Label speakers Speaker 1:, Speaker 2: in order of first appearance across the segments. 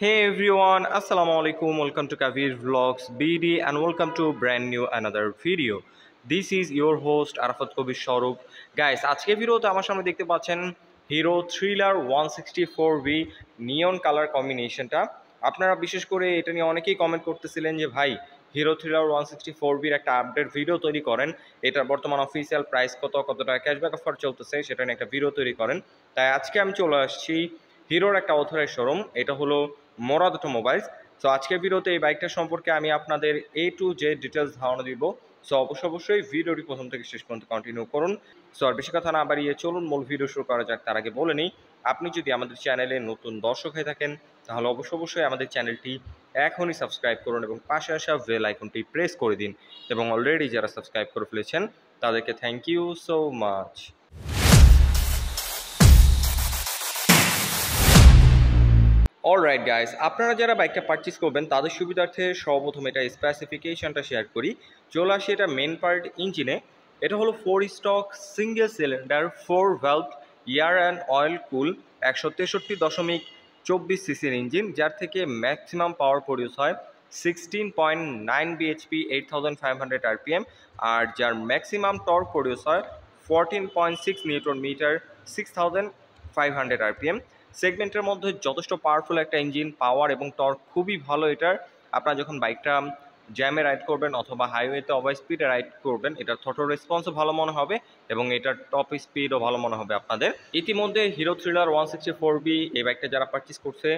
Speaker 1: হে everyone আসসালামু আলাইকুম welcome to Kabir blogs BD and welcome to brand new another video this is your host Arafat Kabir Swarup guys আজকে তো আমার সামনে দেখতে পাচ্ছেন Hero thriller one sixty four V neon colour কম্বিনেশনটা আপনারা বিশেষ করে এটা নিয়ে অনেকেই কমেন্ট করতেছিলেন যে ভাই Hero thriller one sixty four বির একটা আপডেট ভিডিও তৈরি করেন এটার বর্তমান অফিসিয়াল প্রাইস কত কতটা টাকা ক্যাশব্যাক অফার চলতেছে সেটা নিয়ে একটা ভিডিও তৈরি করেন তাই আজকে আমি চলে আসছি হিরোর একটা অথরের শোরুম এটা হলো মরাদ অটোমোবাইলস সো আজকের ভিডিওতে এই বাইকটা সম্পর্কে আমি আপনাদের এ টু যে ডিটেলস ধারণা দিব সো অবশ্যই অবশ্যই ভিডিওটি প্রথম থেকে শেষ পর্যন্ত কন্টিনিউ করুন সো আর বেশি কথা না বাড়িয়ে চলুন মূল ভিডিও শুরু করা যাক তার আগে বলে নিই আপনি যদি আমাদের চ্যানেলে নতুন দর্শক হয়ে থাকেন তাহলে অবশ্যই অবশ্যই আমাদের চ্যানেলটি এখনই সাবস্ক্রাইব করুন এবং পাশে আসা বেল আইকনটি প্রেস করে দিন এবং অলরেডি যারা সাবস্ক্রাইব করে ফেলেছেন তাদেরকে thank you so much all right guys আপনারা যারা বাইকটা পারচেস করবেন তাদের সুবিধার্থে সর্বপ্রথম এটা স্পেসিফিকেশনটা শেয়ার করি চলে আসি এটা মেন পার্ট ইঞ্জিনে এটা হলো four stroke single cylinder four valve air and oil cool একশো তেষট্টি দশমিক চব্বিশ সিসির ইঞ্জিন যার থেকে ম্যাক্সিমাম পাওয়ার প্রডিউস হয় sixteen point nine BHP eight thousand five hundred RPM আর যার ম্যাক্সিমাম টর্ক প্রডিউস হয় fourteen point six newton metre six thousand five hundred RPM সেগমেন্টের মধ্যে যথেষ্ট পাওয়ারফুল একটা ইঞ্জিন পাওয়ার এবং টর্ক খুবই ভালো এটার আপনারা যখন বাইকটা জ্যামে রাইড করবেন অথবা হাইওয়েতে ওভার স্পিডে রাইড করবেন এটার থটো রেসপন্সও ভালো মনে হবে এবং এটার টপ স্পিডও ভালো মনে হবে আপনাদের ইতিমধ্যে Hero thriller one sixty four V এই বাইকটা যারা পারচেস করছে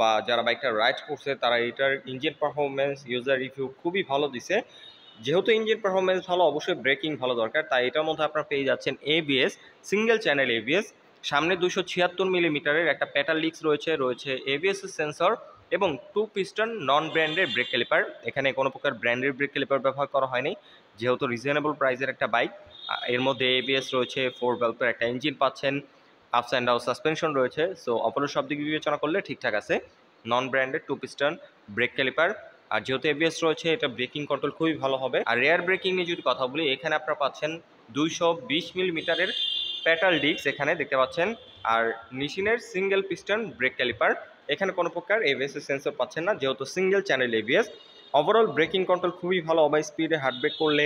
Speaker 1: বা যারা বাইকটা রাইড করছে তারা এটার ইঞ্জিন পারফরমেন্স ইউজার রিভিউ খুবই ভালো দিছে যেহেতু ইঞ্জিন পারফরমেন্স ভালো অবশ্যই ব্রেকিং ভালো দরকার তাই এটার মধ্যে আপনারা পেয়ে যাচ্ছেন এবিএস সিঙ্গেল চ্যানেল এবিএস সামনে দুশো ছিয়াত্তর মিলিমিটারের একটা প্যাটালিক্স রয়েছে রয়েছে এভিএস সেন্সর এবং টু পিস্টন নন ব্র্যান্ডের ব্রেক ক্যালিপার এখানে কোনো প্রকার ব্র্যান্ডের ব্রেক ক্যালিপার ব্যবহার করা হয়নি যেহেতু রিজনেবল প্রাইসের একটা বাইক এর মধ্যে এভিএস রয়েছে ফোর ভেলপের একটা ইঞ্জিন পাচ্ছেন আপস অ্যান্ড ডাউন সাসপেনশন রয়েছে সো অপরের সব দিক বিবেচনা করলে ঠিকঠাক আছে নন ব্র্যান্ডের টু পিস্টন ব্রেক ক্যালিপার আর যেহেতু এভিএস রয়েছে এটা ব্রেকিং কন্ট্রোল খুবই ভালো হবে আর রেয়ার ব্রেকিং নিয়ে যদি কথা বলি এখানে আপনারা পাচ্ছেন দুইশো বিশ মিলিমিটারের প্যাটাল ডিক্স এখানে দেখতে পাচ্ছেন আর মেশিনের সিঙ্গেল পিস্টন ব্রেক ক্যালিপার এখানে কোনো প্রকার এভিএস সেন্সর পাচ্ছেন না যেহেতু single channel ABS overall braking control খুবই ভালো অবাই স্পিডে হার্ড ব্রেক করলে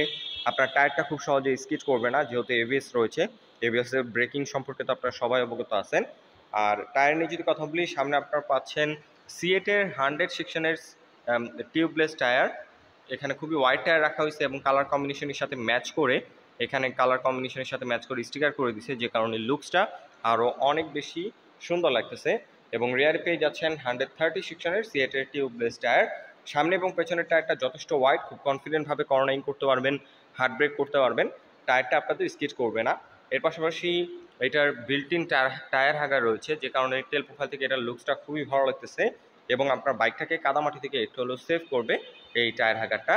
Speaker 1: আপনার টায়ারটা খুব সহজে স্কিচ করবে না যেহেতু এভিএস রয়েছে এভিএসের ব্রেকিং সম্পর্কে তো আপনারা সবাই অবগত আছেন আর টায়ার নিয়ে যদি কথা বলি সামনে আপনারা পাচ্ছেন সিএটের হান্ড্রেড সেকশনের টিউবলেস টায়ার এখানে খুবই হোয়াইট টায়ার রাখা হয়েছে এবং কালার কম্বিনেশনের সাথে ম্যাচ করে এখানে কালার কম্বিনেশনের সাথে ম্যাচ করে স্টিকার করে দিছে যে কারণে লুকসটা আরও অনেক বেশি সুন্দর লাগতেছে এবং রেয়ার পেয়ে যাচ্ছেন হান্ড্রেড থার্টি সিকশনের সিএটের টিউবলেস টায়ার সামনে এবং পেছনের টায়ারটা যথেষ্ট ওয়াইড খুব কনফিডেন্টভাবে কর্নারিং করতে পারবেন হার্ড ব্রেক করতে পারবেন টায়ারটা আপনাদের স্কিট করবে না এর পাশাপাশি এটার বিল্টিন টায়ার টায়ার হাগার রয়েছে যে কারণে তেল প্রোফাইল থেকে এটার লুকসটা খুবই ভালো লাগতেছে এবং আপনার বাইকটাকে কাদামাটি থেকে একটু হলেও সেভ করবে এই টায়ার হাগারটা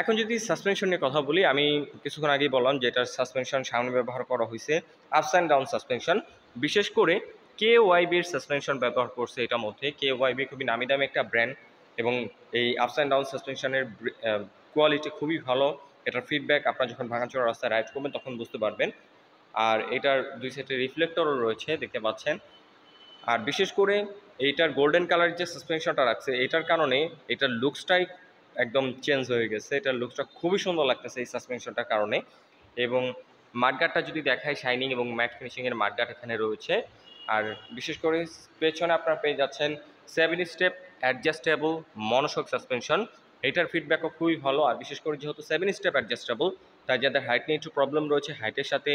Speaker 1: এখন যদি সাসপেনশন নিয়ে কথা বলি আমি কিছুক্ষণ আগেই বললাম যে এটার সাসপেনশন সামনে ব্যবহার করা হয়েছে আপস অ্যান্ড ডাউন সাসপেনশন বিশেষ করে কে ওয়াইবির সাসপেনশন ব্যবহার করছে এটার মধ্যে কে ওয়াইবি খুবই নামি দামি একটা ব্র্যান্ড এবং এই আপস অ্যান্ড ডাউন সাসপেনশনের কোয়ালিটি খুবই ভালো এটার ফিডব্যাক আপনার যখন ভাঙাচোরা রাস্তায় রাইড করবেন তখন বুঝতে পারবেন আর এটার দুই সাইডে রিফ্লেক্টরও রয়েছে দেখতে পাচ্ছেন আর বিশেষ করে এইটার গোল্ডেন কালার যে সাসপেনশনটা রাখছে এটার কারণে এটার লুকসটাই একদম চেঞ্জ হয়ে গেছে এটার লুকটা খুবই সুন্দর লাগতেছে এই সাসপেনশনটার কারণে এবং মাঠগাটটা যদি দেখায় শাইনিং এবং ম্যাট ফিনিশিংয়ের মাঠগাট এখানে রয়েছে আর বিশেষ করে পেছনে আপনারা পেয়ে যাচ্ছেন seven step adjustable monoshock suspension এটার ফিডব্যাকও খুবই ভালো আর বিশেষ করে যেহেতু সেভেন স্টেপ অ্যাডজাস্টেবল তাই যাদের হাইট নিয়ে একটু প্রবলেম রয়েছে হাইটের সাথে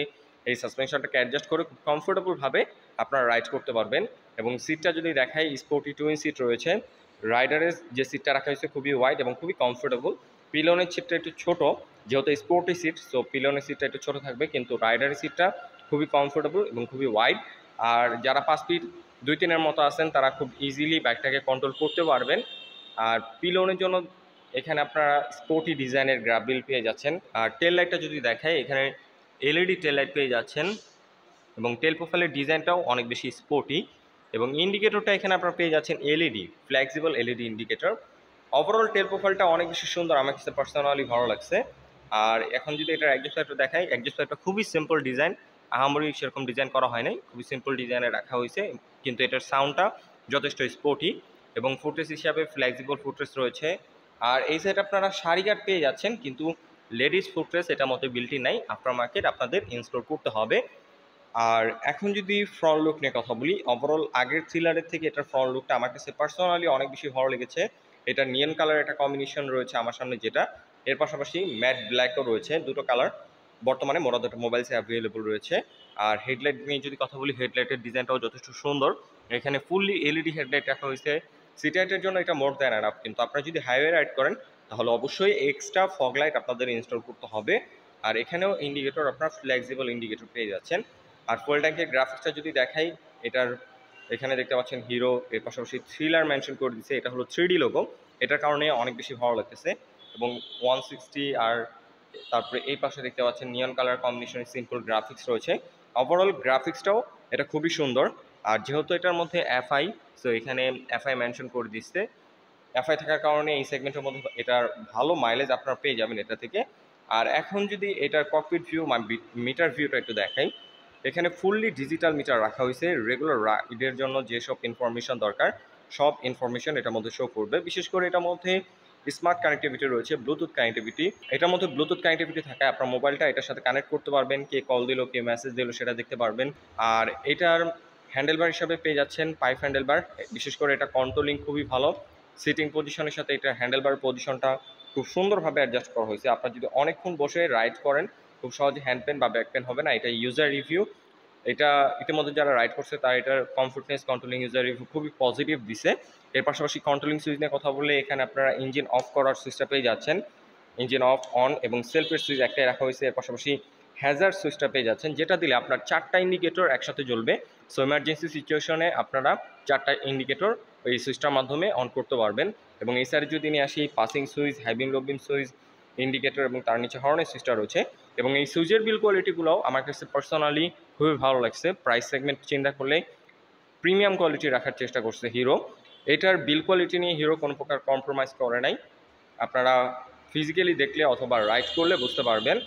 Speaker 1: এই সাসপেনশনটাকে অ্যাডজাস্ট করে খুব কমফোর্টেবলভাবে আপনারা রাইড করতে পারবেন এবং সিটটা যদি দেখায় স্পোর্টি টু ইন সিট রয়েছে রাইডারের যে সিটটা রাখা হয়েছে খুবই ওয়াইড এবং খুবই কমফোর্টেবল পিলনের সিটটা একটু ছোট যেহেতু স্পোর্টি সিট সো পিলনের সিটটা একটু ছোট থাকবে কিন্তু রাইডারের সিটটা খুবই কমফোর্টেবল এবং খুবই ওয়াইড আর যারা পাঁচ ফিট দুই তিনের মতো আছেন তারা খুব ইজিলি বাইকটাকে কন্ট্রোল করতে পারবেন আর পিলনের জন্য এখানে আপনারা স্পোর্টি ডিজাইনের গ্রাবিল পেয়ে যাচ্ছেন আর টেল লাইটটা যদি দেখায় এখানে এলইডি টেল লাইট পেয়ে যাচ্ছেন এবং টেল প্রোফাইলের ডিজাইনটাও অনেক বেশি স্পোর্টি এবং ইন্ডিকেটরটা এখানে আপনারা পেয়ে যাচ্ছেন LED flexible LED indicator overall tail প্রোফাইলটা অনেক বেশি সুন্দর আমার কাছে পার্সোনালি ভালো লাগছে আর এখন যদি এটার অ্যাডজাস্ট লাইটটা দেখাই অ্যাডজাস্ট পাইপটা খুবই সিম্পল ডিজাইন আহামরি সেরকম ডিজাইন করা হয় নাই খুবই সিম্পল ডিজাইনে রাখা হয়েছে কিন্তু এটার সাউন্ডটা যথেষ্ট স্পোর্টি এবং ফুটরেস হিসাবে ফ্লেক্সিবল ফুটরেস রয়েছে আর এই সাইড আপনারা শাড়ি গার্ড পেয়ে যাচ্ছেন কিন্তু লেডিস ফুটরেস এটা মতো বিলটি নাই আফটার মার্কেট আপনাদের ইনস্টল করতে হবে আর এখন যদি ফ্রন্ট লুক নিয়ে কথা বলি ওভারঅল আগের থ্রিলারের থেকে এটার ফ্রন্ট লুকটা আমার কাছে পার্সোনালি অনেক বেশি ভালো লেগেছে এটা নিয়ন কালার একটা কম্বিনেশন রয়েছে আমার সামনে যেটা এর পাশাপাশি ম্যাট ব্ল্যাকও রয়েছে দুটো কালার বর্তমানে মোরা দুটো মোবাইলসে অ্যাভেলেবল রয়েছে আর হেডলাইট নিয়ে যদি কথা বলি হেডলাইটের ডিজাইনটাও যথেষ্ট সুন্দর এখানে ফুললি এলইডি হেডলাইট রাখা হয়েছে সিটাইটের জন্য এটা মোর দেন আপ কিন্তু আপনারা যদি হাইওয়ে রাইড করেন তাহলে অবশ্যই এক্সট্রা ফগ লাইট আপনাদের ইনস্টল করতে হবে আর এখানেও ইন্ডিকেটর আপনার ফ্লেক্সিবল ইন্ডিকেটর পেয়ে যাচ্ছেন আর ফুয়েল ট্যাঙ্কের গ্রাফিক্সটা যদি দেখাই এটার এখানে দেখতে পাচ্ছেন হিরো এর পাশাপাশি থ্রিলার মেনশন করে দিচ্ছে এটা হলো থ্রি লোগো এটার কারণে অনেক বেশি ভালো লাগতেছে এবং ওয়ান সিক্সটি আর তারপরে এই পাশে দেখতে পাচ্ছেন নিয়ন কালার কম্বিনেশনের সিম্পল গ্রাফিক্স রয়েছে ওভারঅল গ্রাফিক্সটাও এটা খুবই সুন্দর আর যেহেতু এটার মধ্যে এফআই সো এখানে এফআই মেনশন করে দিচ্ছে এফআই থাকার কারণে এই সেগমেন্টের মধ্যে এটার ভালো মাইলেজ আপনারা পেয়ে যাবেন এটা থেকে আর এখন যদি এটার ককপিট ভিউ মিটার ভিউটা একটু দেখাই এখানে ফুললি ডিজিটাল মিটার রাখা হয়েছে রেগুলার রাইডের জন্য যেসব ইনফরমেশন দরকার সব ইনফরমেশন এটার মধ্যে শো করবে বিশেষ করে এটার মধ্যে স্মার্ট কানেক্টিভিটি রয়েছে ব্লুটুথ কানেক্টিভিটি এটার মধ্যে ব্লুটুথ কানেক্টিভিটি থাকে আপনার মোবাইলটা এটার সাথে কানেক্ট করতে পারবেন কে কল দিল কে মেসেজ দিল সেটা দেখতে পারবেন আর এটার হ্যান্ডেলবার হিসাবে পেয়ে যাচ্ছেন পাইপ হ্যান্ডেলবার বিশেষ করে এটা কন্ট্রোলিং খুবই ভালো সিটিং পজিশনের সাথে এটা হ্যান্ডেলবার পজিশনটা খুব সুন্দরভাবে অ্যাডজাস্ট করা হয়েছে আপনার যদি অনেকক্ষণ বসে রাইড করেন খুব সহজে হ্যান্ড পেন বা ব্যাক পেন হবে না এটা ইউজার রিভিউ এটা ইতিমধ্যে যারা রাইড করছে তারা এটার কমফোর্টনেস কন্ট্রোলিং ইউজার রিভিউ খুবই পজিটিভ দিছে এর পাশাপাশি কন্ট্রোলিং সুইচ নিয়ে কথা বললে এখানে আপনারা ইঞ্জিন অফ করার সুইচটা পেয়ে যাচ্ছেন ইঞ্জিন অফ অন এবং সেলফের সুইচ একটাই রাখা হয়েছে এর পাশাপাশি হ্যাজার সুইচটা পেয়ে যাচ্ছেন যেটা দিলে আপনার চারটা ইন্ডিকেটর একসাথে জ্বলবে সো ইমার্জেন্সি সিচুয়েশনে আপনারা চারটা ইন্ডিকেটর ওই সুইচটার মাধ্যমে অন করতে পারবেন এবং এই যদি নিয়ে আসি পাসিং সুইচ হ্যাভিং লোবিং সুইচ ইন্ডিকেটর এবং তার নিচে হর্নের সিস্টার রয়েছে এবং এই সুইচের বিল কোয়ালিটিগুলোও আমার কাছে পার্সোনালি খুবই ভালো লাগছে প্রাইস সেগমেন্ট চিন্তা করলে প্রিমিয়াম কোয়ালিটি রাখার চেষ্টা করছে হিরো এটার বিল কোয়ালিটি নিয়ে হিরো কোনো প্রকার কম্প্রোমাইজ করে নাই আপনারা ফিজিক্যালি দেখলে অথবা রাইড করলে বুঝতে পারবেন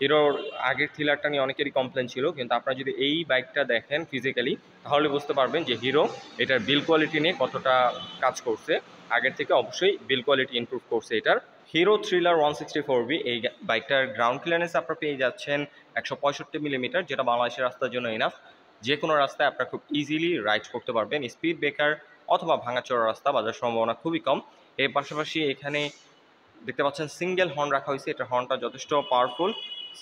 Speaker 1: হিরোর আগের থ্রিলারটা নিয়ে অনেকেরই কমপ্লেন ছিল কিন্তু আপনারা যদি এই বাইকটা দেখেন ফিজিক্যালি তাহলে বুঝতে পারবেন যে হিরো এটার বিল কোয়ালিটি নিয়ে কতটা কাজ করছে আগের থেকে অবশ্যই বিল কোয়ালিটি ইম্প্রুভ করছে এটার Hero thriller one sixty four V এই বাইকটার গ্রাউন্ড ক্লিয়ারেন্স আপনারা পেয়ে যাচ্ছেন একশো পঁয়ষট্টি মিলিমিটার যেটা বাংলাদেশের রাস্তার জন্য ইনাফ যে কোনো রাস্তায় আপনারা খুব ইজিলি রাইড করতে পারবেন স্পিড ব্রেকার অথবা ভাঙাচোরা রাস্তা বাজার সম্ভাবনা খুবই কম এর পাশাপাশি এখানে দেখতে পাচ্ছেন সিঙ্গেল হর্ন রাখা হয়েছে এটা হর্নটা যথেষ্ট পাওয়ারফুল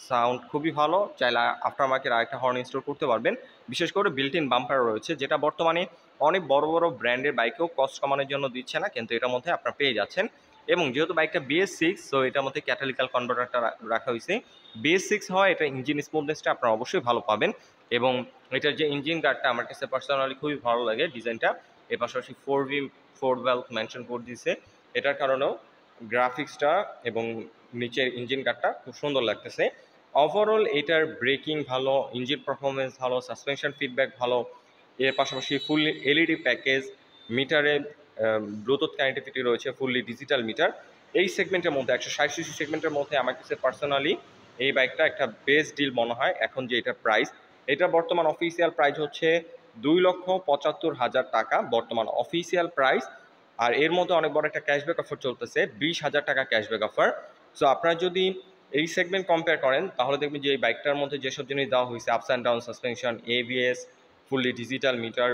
Speaker 1: সাউন্ড খুবই ভালো চাইলে আফটার মার্কেট আরেকটা হর্ন ইনস্টল করতে পারবেন বিশেষ করে বিল্টিন বাম্পার রয়েছে যেটা বর্তমানে অনেক বড় বড় ব্র্যান্ডের বাইকেও কস্ট কমানোর জন্য দিচ্ছে না কিন্তু এটার মধ্যে আপনারা পেয়ে যাচ্ছেন এবং যেহেতু বাইকটা বিএস সিক্স সো এটার মধ্যে ক্যাটালিক্যাল কনভার্টারটা রাখা হয়েছে বিএস সিক্স হয় এটা ইঞ্জিন স্মুথনেসটা আপনারা অবশ্যই ভালো পাবেন এবং এটার যে ইঞ্জিন গার্ডটা আমার কাছে পার্সোনালি খুবই ভালো লাগে ডিজাইনটা এর পাশাপাশি four V four valve mention করে দিয়েছে এটার কারণেও গ্রাফিক্সটা এবং নিচের ইঞ্জিন গার্ডটা খুব সুন্দর লাগতেছে ওভারঅল এটার ব্রেকিং ভালো ইঞ্জিন পারফরমেন্স ভালো সাসপেনশন ফিডব্যাক ভালো এর পাশাপাশি ফুল এলইডি প্যাকেজ মিটারে ব্লুটুথ কানেক্টিভিটি রয়েছে ফুললি ডিজিটাল মিটার এই সেগমেন্টের মধ্যে একশো ষাট সিসি সেগমেন্টের মধ্যে আমার কাছে পার্সোনালি এই বাইকটা একটা বেস্ট ডিল মনে হয় এখন যে এটা প্রাইস এটা বর্তমান অফিসিয়াল প্রাইস হচ্ছে দুই লক্ষ পঁচাত্তর হাজার টাকা বর্তমান অফিসিয়াল প্রাইস আর এর মধ্যে অনেক বড় একটা ক্যাশব্যাক অফার চলতেছে বিশ হাজার টাকা ক্যাশব্যাক অফার সো আপনারা যদি এই সেগমেন্ট কম্পেয়ার করেন তাহলে দেখবেন যে এই বাইকটার মধ্যে যেসব জিনিস দেওয়া হয়েছে ups and down suspension ABS fully digital meter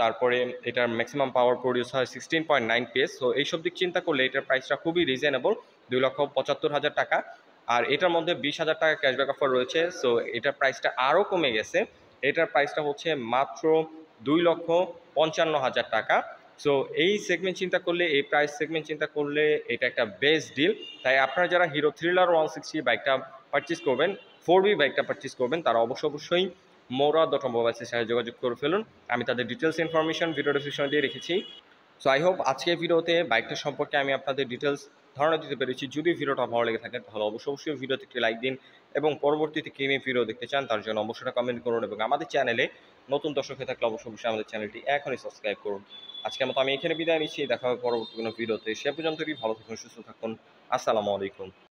Speaker 1: তারপরে এটার ম্যাক্সিমাম পাওয়ার প্রডিউস হয় sixteen point nine PS so এইসব দিক চিন্তা করলে এটার প্রাইসটা খুবই রিজনেবল দুই লক্ষ পঁচাত্তর হাজার টাকা আর এটার মধ্যে বিশ হাজার টাকা ক্যাশব্যাক অফার রয়েছে সো এটার প্রাইসটা আরও কমে গেছে এটার প্রাইসটা হচ্ছে মাত্র দুই লক্ষ পঞ্চান্ন হাজার টাকা সো এই সেগমেন্ট চিন্তা করলে এই প্রাইস সেগমেন্ট চিন্তা করলে এটা একটা বেস্ট ডিল তাই আপনারা যারা হিরো থ্রিলার ওয়ান সিক্সটি বাইকটা পারচেস করবেন ফোর বি বাইকটা পারচেস করবেন তারা অবশ্য অবশ্যই মোরা ডট মোবাইল সাথে যোগাযোগ করে ফেলুন আমি তাদের ডিটেলস ইনফরমেশন ভিডিও ডিসক্রিপশনে দিয়ে রেখেছি সো আই হোপ আজকের ভিডিওতে বাইকটা সম্পর্কে আমি আপনাদের ডিটেলস ধারণা দিতে পেরেছি যদি ভিডিওটা ভালো লেগে থাকে তাহলে অবশ্যই অবশ্যই ভিডিওতে একটি লাইক দিন এবং পরবর্তীতে কেমে ভিডিও দেখতে চান তার জন্য অবশ্যই কমেন্ট করুন এবং আমাদের চ্যানেলে নতুন দর্শক হয়ে থাকলে অবশ্যই অবশ্যই আমাদের চ্যানেলটি এখনই সাবস্ক্রাইব করুন আজকের মতো আমি এখানে বিদায় নিচ্ছি দেখা হবে পরবর্তী কোনো ভিডিওতে সে পর্যন্তই ভালো থাকুন সুস্থ থাকুন আসসালামু আলাইকুম